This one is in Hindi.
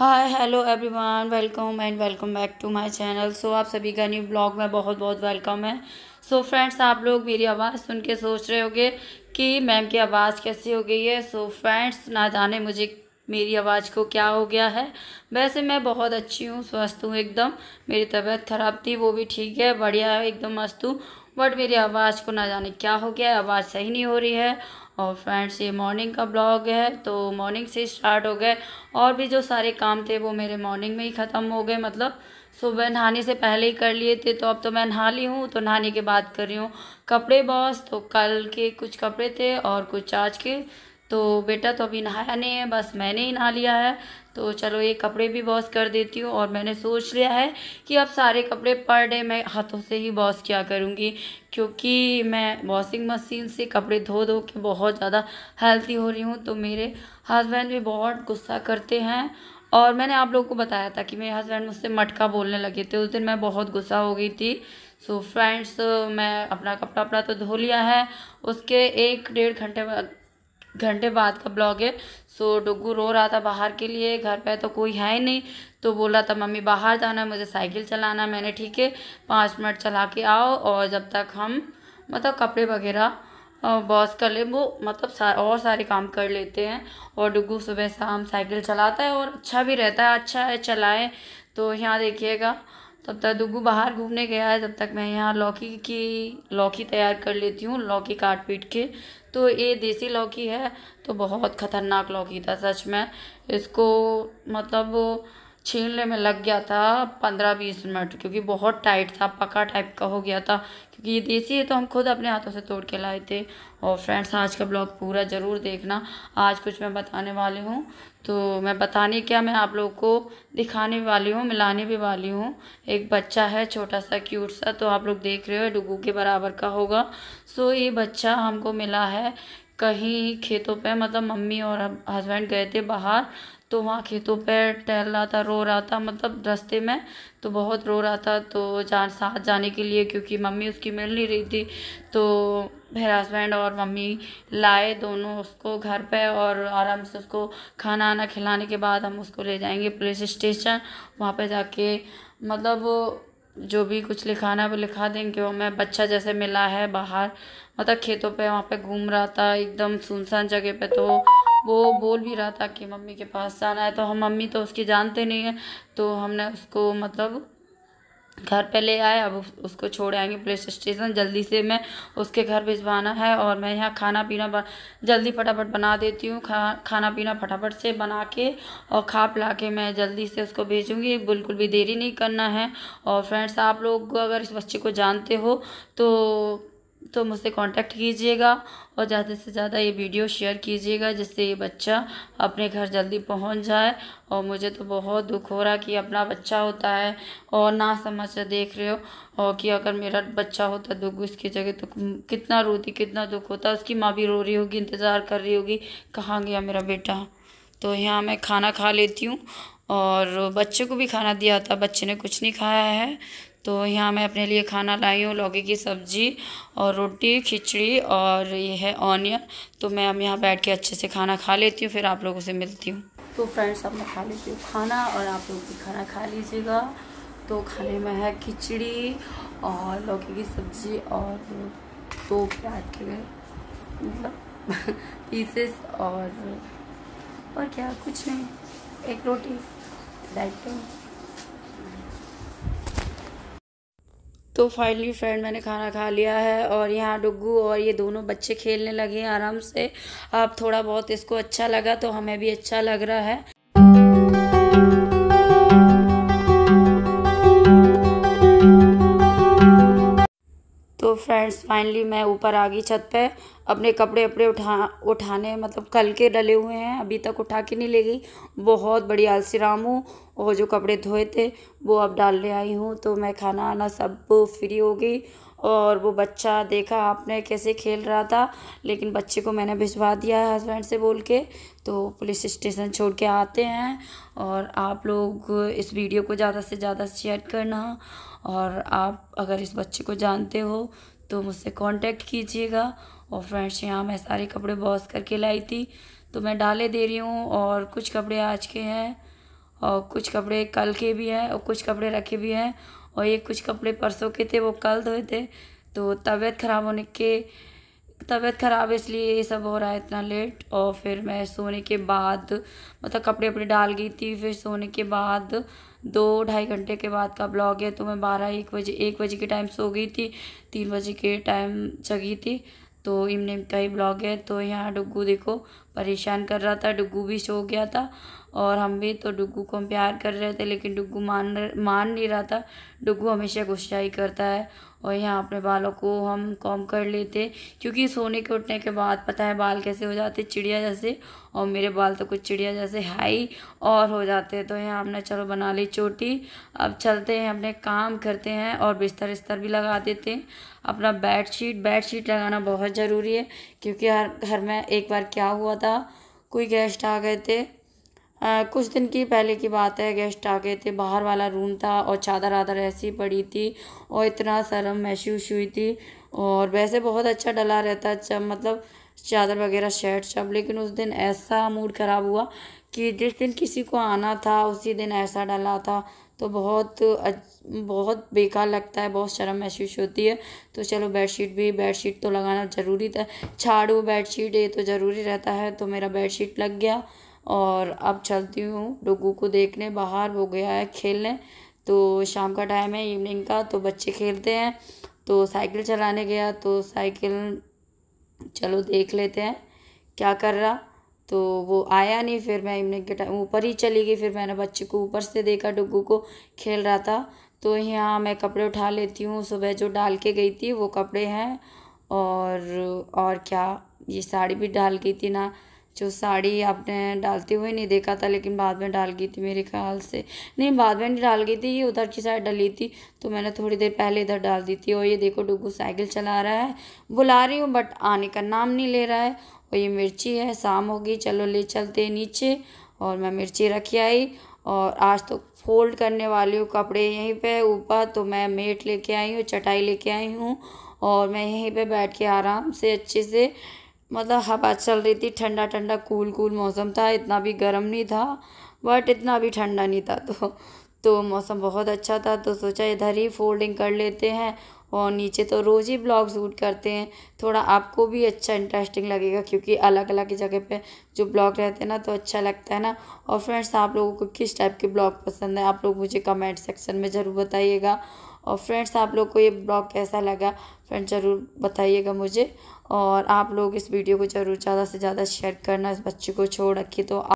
Hi hello everyone welcome and welcome back to my channel so आप सभी का न्यू ब्लॉग में बहुत बहुत वेलकम है सो so फ्रेंड्स आप लोग मेरी आवाज़ सुन के सोच रहे होंगे कि मैम की आवाज़ कैसी हो गई है सो so फ्रेंड्स ना जाने मुझे मेरी आवाज़ को क्या हो गया है वैसे मैं बहुत अच्छी हूँ स्वस्थ हूँ एकदम मेरी तबीयत ख़राब थी वो भी ठीक है बढ़िया है एकदम मस्त हूँ बट मेरी आवाज़ को ना जाने क्या हो गया आवाज़ सही नहीं हो रही है और फ्रेंड्स ये मॉर्निंग का ब्लॉग है तो मॉर्निंग से स्टार्ट हो गए और भी जो सारे काम थे वो मेरे मॉर्निंग में ही ख़त्म हो गए मतलब सुबह नहाने से पहले ही कर लिए थे तो अब तो मैं नहा ली हूँ तो नहाने के बाद कर रही हूँ कपड़े बॉस तो कल के कुछ कपड़े थे और कुछ आज के तो बेटा तो अभी नहाया नहीं है बस मैंने ही नहा लिया है तो चलो ये कपड़े भी वॉश कर देती हूँ और मैंने सोच लिया है कि अब सारे कपड़े पर डे मैं हाथों से ही वॉश किया करूँगी क्योंकि मैं वॉशिंग मशीन से कपड़े धो धो के बहुत ज़्यादा हेल्थी हो रही हूँ तो मेरे हस्बैंड भी बहुत गुस्सा करते हैं और मैंने आप लोगों को बताया था कि मेरे हस्बैंड मुझसे मटका बोलने लगे थे उस दिन मैं बहुत गुस्सा हो गई थी सो so फ्रेंड्स मैं अपना कपड़ा अपना तो धो लिया है उसके एक डेढ़ घंटे घंटे बाद का ब्लॉग है सो डुगू रो रहा था बाहर के लिए घर पे तो कोई है ही नहीं तो बोला था मम्मी बाहर जाना है मुझे साइकिल चलाना है मैंने ठीक है पाँच मिनट चला के आओ और जब तक हम मतलब कपड़े वगैरह बॉस कर ले वो मतलब सा, और सारे काम कर लेते हैं और डुगू सुबह शाम साइकिल चलाता है और अच्छा भी रहता है अच्छा है चलाएँ तो यहाँ देखिएगा तब तक दुगू बाहर घूमने गया है तब तक मैं यहाँ लौकी की लौकी तैयार कर लेती हूँ लौकी काट पीट के तो ये देसी लौकी है तो बहुत ख़तरनाक लौकी था सच में इसको मतलब छीलने में लग गया था पंद्रह बीस मिनट क्योंकि बहुत टाइट था पका टाइप का हो गया था क्योंकि ये देसी है तो हम खुद अपने हाथों से तोड़ के लाए थे और फ्रेंड्स आज का ब्लॉग पूरा ज़रूर देखना आज कुछ मैं बताने वाली हूँ तो मैं बताने क्या मैं आप लोग को दिखाने भी वाली हूँ मिलाने भी वाली हूँ एक बच्चा है छोटा सा क्यूट सा तो आप लोग देख रहे हो डुगू के बराबर का होगा सो ये बच्चा हमको मिला है कहीं खेतों पे मतलब मम्मी और हस्बैंड गए थे बाहर तो वहाँ खेतों पर टहल रहा था रो रहा था मतलब रास्ते में तो बहुत रो रहा था तो जा साथ जाने के लिए क्योंकि मम्मी उसकी मिल नहीं रही थी तो फिर हस्बैंड और मम्मी लाए दोनों उसको घर पे और आराम से उसको खाना आना खिलाने के बाद हम उसको ले जाएंगे पुलिस स्टेशन वहाँ पे जाके मतलब जो भी कुछ लिखाना है वो लिखा देंगे वो मैं बच्चा जैसे मिला है बाहर मतलब खेतों पे वहाँ पे घूम रहा था एकदम सुनसान जगह पे तो वो बोल भी रहा था कि मम्मी के पास जाना है तो हम मम्मी तो उसकी जानते नहीं है तो हमने उसको मतलब घर पे ले आए अब उसको छोड़ आएंगे पुलिस स्टेशन जल्दी से मैं उसके घर भिजवाना है और मैं यहाँ खाना पीना जल्दी फटाफट बना देती हूँ खा खाना पीना फटाफट से बना के और खा पिला के मैं जल्दी से उसको भेजूँगी बिल्कुल भी देरी नहीं करना है और फ्रेंड्स आप लोग अगर इस बच्चे को जानते हो तो तो मुझसे कांटेक्ट कीजिएगा और ज़्यादा से ज़्यादा ये वीडियो शेयर कीजिएगा जिससे ये बच्चा अपने घर जल्दी पहुंच जाए और मुझे तो बहुत दुख हो रहा कि अपना बच्चा होता है और ना समझ से देख रहे हो और कि अगर मेरा बच्चा होता दुख उसकी जगह तो कितना रोती कितना दुख होता उसकी माँ भी रो रही होगी इंतज़ार कर रही होगी कहाँ गया मेरा बेटा तो यहाँ मैं खाना खा लेती हूँ और बच्चे को भी खाना दिया था बच्चे ने कुछ नहीं खाया है तो यहाँ मैं अपने लिए खाना लाई हूँ लौकी की सब्ज़ी और रोटी खिचड़ी और ये है ऑनियन तो मैं अब यहाँ बैठ के अच्छे से खाना खा लेती हूँ फिर आप लोगों से मिलती हूँ तो फ्रेंड्स अब मैं खा लेती हूँ खाना और आप लोग भी खाना खा लीजिएगा तो खाने में है खिचड़ी और लौकी की सब्ज़ी और दो प्याज के मतलब पीसेस और और क्या कुछ नहीं एक रोटी डाइट तो। तो फाइनली फ्रेंड मैंने खाना खा लिया है और यहाँ डुग्गू और ये दोनों बच्चे खेलने लगे हैं आराम से आप थोड़ा बहुत इसको अच्छा लगा तो हमें भी अच्छा लग रहा है तो फ्रेंड्स फाइनली मैं ऊपर आ गई छत पे अपने कपड़े वपड़े उठा उठाने मतलब कल के डले हुए हैं अभी तक उठा के नहीं ले गई बहुत बड़ी आलसी राम हूँ और जो कपड़े धोए थे वो अब डालने आई हूँ तो मैं खाना आना सब फ्री हो गई और वो बच्चा देखा आपने कैसे खेल रहा था लेकिन बच्चे को मैंने भिजवा दिया है हस्बैंड से बोल के तो पुलिस स्टेशन छोड़ के आते हैं और आप लोग इस वीडियो को ज़्यादा से ज़्यादा शेयर करना और आप अगर इस बच्चे को जानते हो तो मुझसे कांटेक्ट कीजिएगा और फ्रेंड्स यहाँ मैं सारे कपड़े बॉस करके लाई थी तो मैं डाले दे रही हूँ और कुछ कपड़े आज के हैं और कुछ कपड़े कल के भी हैं और कुछ कपड़े रखे भी हैं और ये कुछ कपड़े परसों के थे वो कल धोए थे तो तबीयत ख़राब होने के तबीयत ख़राब इसलिए ये सब हो रहा है इतना लेट और फिर मैं सोने के बाद मतलब कपड़े अपने डाल गई थी फिर सोने के बाद दो ढाई घंटे के बाद का ब्लॉग है तो मैं बारह एक बजे एक बजे के टाइम सो गई थी तीन बजे के टाइम जगी थी तो इमने का ही ब्लॉग है तो यहाँ डुग्गू देखो परेशान कर रहा था डुग्गू भी सो गया था और हम भी तो डुगू को हम प्यार कर रहे थे लेकिन डुगू मान मान नहीं रहा था डुगू हमेशा गुस्सा ही करता है और यहाँ अपने बालों को हम कॉम कर लेते क्योंकि सोने के उठने के बाद पता है बाल कैसे हो जाते चिड़िया जैसे और मेरे बाल तो कुछ चिड़िया जैसे हाई और हो जाते तो यहाँ हमने चलो बना ली चोटी अब चलते हैं अपने काम करते हैं और बिस्तर बिस्तर भी लगा देते हैं अपना बेड शीट बेड शीट लगाना बहुत ज़रूरी है क्योंकि हर घर में एक बार क्या हुआ था कोई गेस्ट आ गए थे आ, कुछ दिन की पहले की बात है गेस्ट आ गए थे बाहर वाला रूम था और चादर आदर ऐसी पड़ी थी और इतना शर्म महसूस हुई थी और वैसे बहुत अच्छा डला रहता जब मतलब चादर वगैरह शर्ट सब लेकिन उस दिन ऐसा मूड ख़राब हुआ कि जिस दिन किसी को आना था उसी दिन ऐसा डला था तो बहुत बहुत बेकार लगता है बहुत शर्म महसूस होती है तो चलो बेडशीट भी बेडशीट तो लगाना ज़रूरी था झाड़ू बेडशीट ये तो ज़रूरी रहता है तो मेरा बेडशीट लग गया और अब चलती हूँ डुगू को देखने बाहर हो गया है खेलने तो शाम का टाइम है इवनिंग का तो बच्चे खेलते हैं तो साइकिल चलाने गया तो साइकिल चलो देख लेते हैं क्या कर रहा तो वो आया नहीं फिर मैं इवनिंग के टाइम ऊपर ही चली गई फिर मैंने बच्चे को ऊपर से देखा डुगू को खेल रहा था तो यहाँ मैं कपड़े उठा लेती हूँ सुबह जो डाल के गई थी वो कपड़े हैं और और क्या ये साड़ी भी डाल गई थी ना जो साड़ी आपने डालते हुए नहीं देखा था लेकिन बाद में डाल गई थी मेरे ख्याल से नहीं बाद में नहीं डाल गई थी ये उधर की साइड डली थी तो मैंने थोड़ी देर पहले इधर डाल दी थी और ये देखो डुगू साइकिल चला रहा है बुला रही हूँ बट आने का नाम नहीं ले रहा है और ये मिर्ची है शाम होगी चलो ले चलते नीचे और मैं मिर्ची रखी आई और आज तो फोल्ड करने वाली हूँ कपड़े यहीं पर ऊपर तो मैं मेट लेके आई हूँ चटाई लेके आई हूँ और मैं यहीं पर बैठ के आराम से अच्छे से मतलब हवा चल रही थी ठंडा ठंडा कूल कूल मौसम था इतना भी गर्म नहीं था बट इतना भी ठंडा नहीं था तो तो मौसम बहुत अच्छा था तो सोचा इधर ही फोल्डिंग कर लेते हैं और नीचे तो रोज़ ही ब्लॉग शूट करते हैं थोड़ा आपको भी अच्छा इंटरेस्टिंग लगेगा क्योंकि अलग अलग जगह पे जो ब्लॉग रहते हैं ना तो अच्छा लगता है ना और फ्रेंड्स आप लोगों को किस टाइप के ब्लॉग पसंद है आप लोग मुझे कमेंट सेक्शन में ज़रूर बताइएगा और फ्रेंड्स आप लोग को ये ब्लॉग कैसा लगा फ्रेंड्स ज़रूर बताइएगा मुझे और आप लोग इस वीडियो को ज़रूर ज़्यादा से ज़्यादा शेयर करना इस बच्चे को छोड़ रखिए तो